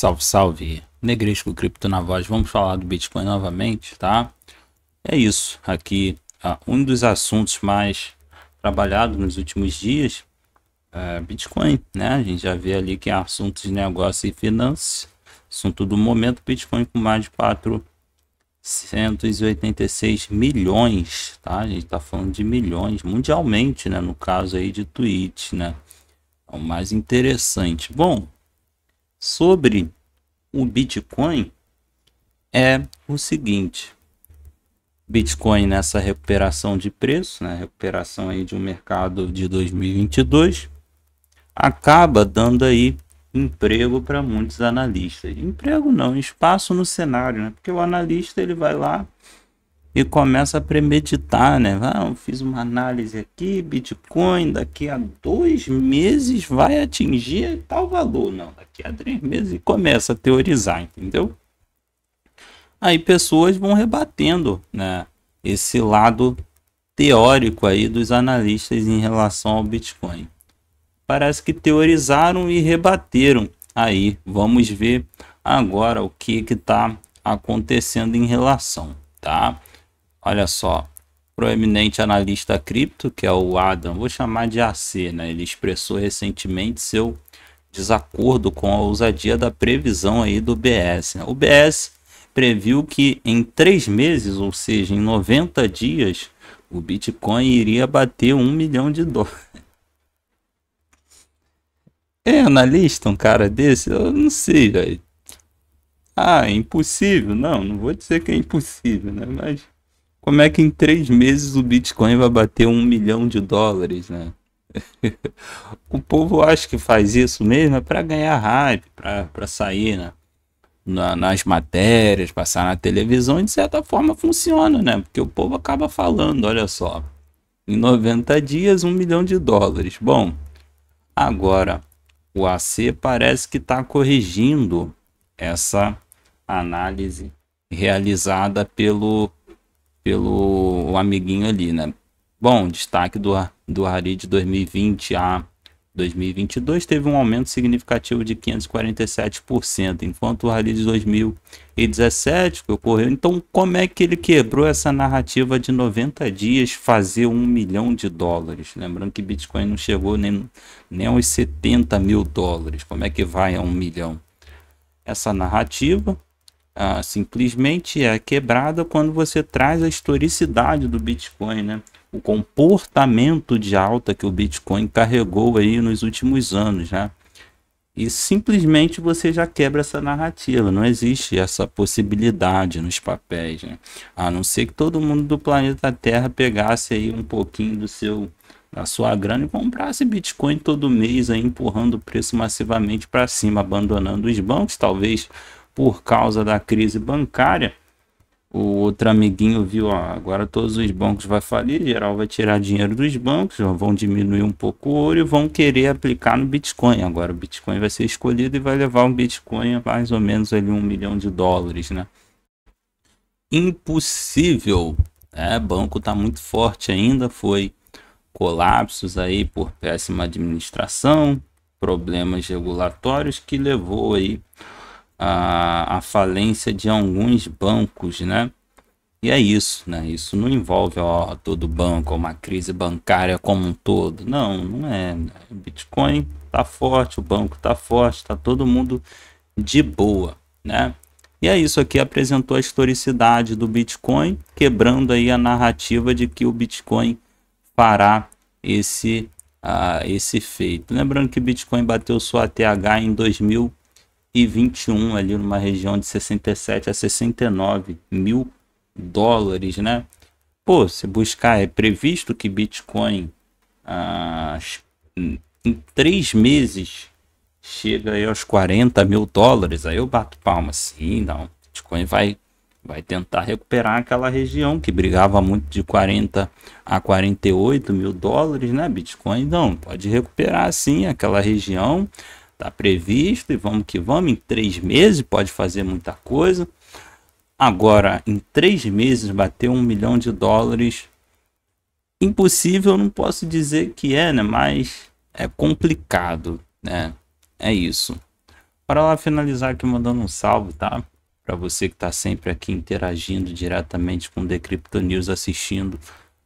Salve, salve! Negresco Cripto na voz. Vamos falar do Bitcoin novamente, tá? É isso. Aqui, ah, um dos assuntos mais trabalhados nos últimos dias é Bitcoin, né? A gente já vê ali que é assuntos de negócio e finanças. Assunto do momento, Bitcoin com mais de 486 milhões, tá? A gente tá falando de milhões mundialmente, né? No caso aí de tweet, né? É o mais interessante. Bom, sobre o Bitcoin é o seguinte. Bitcoin nessa recuperação de preço, né, recuperação aí de um mercado de 2022, acaba dando aí emprego para muitos analistas. Emprego não, espaço no cenário, né? Porque o analista ele vai lá, e começa a premeditar, né? Ah, fiz uma análise aqui, Bitcoin daqui a dois meses vai atingir tal valor. Não, daqui a três meses e começa a teorizar, entendeu? Aí pessoas vão rebatendo, né? Esse lado teórico aí dos analistas em relação ao Bitcoin. Parece que teorizaram e rebateram. Aí vamos ver agora o que que tá acontecendo em relação, tá? olha só, proeminente analista cripto, que é o Adam, vou chamar de AC, né? Ele expressou recentemente seu desacordo com a ousadia da previsão aí do BS. Né? O BS previu que em três meses, ou seja, em 90 dias, o Bitcoin iria bater um milhão de dólares. É analista um cara desse? Eu não sei, velho. Ah, é impossível? Não, não vou dizer que é impossível, né? Mas como é que em três meses o Bitcoin vai bater um milhão de dólares, né? o povo acha que faz isso mesmo é para ganhar hype, para sair né? na, nas matérias, passar na televisão, e de certa forma funciona, né? Porque o povo acaba falando, olha só, em 90 dias um milhão de dólares. Bom, agora o AC parece que está corrigindo essa análise realizada pelo pelo amiguinho ali, né? Bom, destaque do, do Hari de 2020 a 2022 teve um aumento significativo de 547%, enquanto o Rally de 2017 que ocorreu. Então, como é que ele quebrou essa narrativa de 90 dias fazer um milhão de dólares? Lembrando que Bitcoin não chegou nem, nem aos 70 mil dólares. Como é que vai a um milhão? Essa narrativa ah, simplesmente é quebrada quando você traz a historicidade do Bitcoin, né? o comportamento de alta que o Bitcoin carregou aí nos últimos anos, né? E simplesmente você já quebra essa narrativa, não existe essa possibilidade nos papéis, né? A não ser que todo mundo do planeta Terra pegasse aí um pouquinho do seu da sua grana e comprasse Bitcoin todo mês aí empurrando o preço massivamente para cima, abandonando os bancos, talvez por causa da crise bancária, o outro amiguinho viu, ó, agora todos os bancos vão falir, geral vai tirar dinheiro dos bancos, vão diminuir um pouco o ouro e vão querer aplicar no Bitcoin. Agora o Bitcoin vai ser escolhido e vai levar um Bitcoin a mais ou menos ali um milhão de dólares, né? Impossível. É, banco tá muito forte ainda, foi colapsos aí por péssima administração, problemas regulatórios que levou aí a, a falência de alguns bancos, né? E é isso, né? Isso não envolve ó, todo banco, uma crise bancária como um todo. Não, não é. Né? Bitcoin tá forte, o banco tá forte, tá todo mundo de boa, né? E é isso aqui apresentou a historicidade do Bitcoin, quebrando aí a narrativa de que o Bitcoin fará esse uh, esse feito. Lembrando que Bitcoin bateu sua TH em 2000 e ali numa região de 67 a 69 mil dólares, né? Pô, se buscar, é previsto que Bitcoin ah, em três meses chega aí aos 40 mil dólares, aí eu bato palma, sim, não, Bitcoin vai, vai tentar recuperar aquela região que brigava muito de 40 a 48 mil dólares, né, Bitcoin, não, pode recuperar sim aquela região, está previsto e vamos que vamos. Em três meses pode fazer muita coisa. Agora, em três meses, bater um milhão de dólares. Impossível, não posso dizer que é, né? Mas é complicado, né? É isso. Para lá finalizar aqui mandando um salve, tá? Para você que está sempre aqui interagindo diretamente com o Decrypto News, assistindo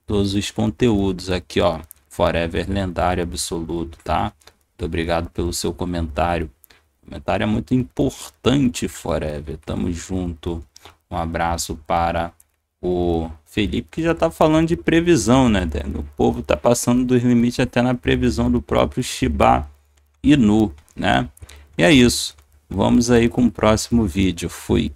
todos os conteúdos aqui, ó. Forever lendário absoluto, tá? Muito obrigado pelo seu comentário. O comentário é muito importante, Forever. Tamo junto. Um abraço para o Felipe, que já tá falando de previsão, né? O povo tá passando dos limites até na previsão do próprio Shiba Inu, né? E é isso. Vamos aí com o próximo vídeo. Fui.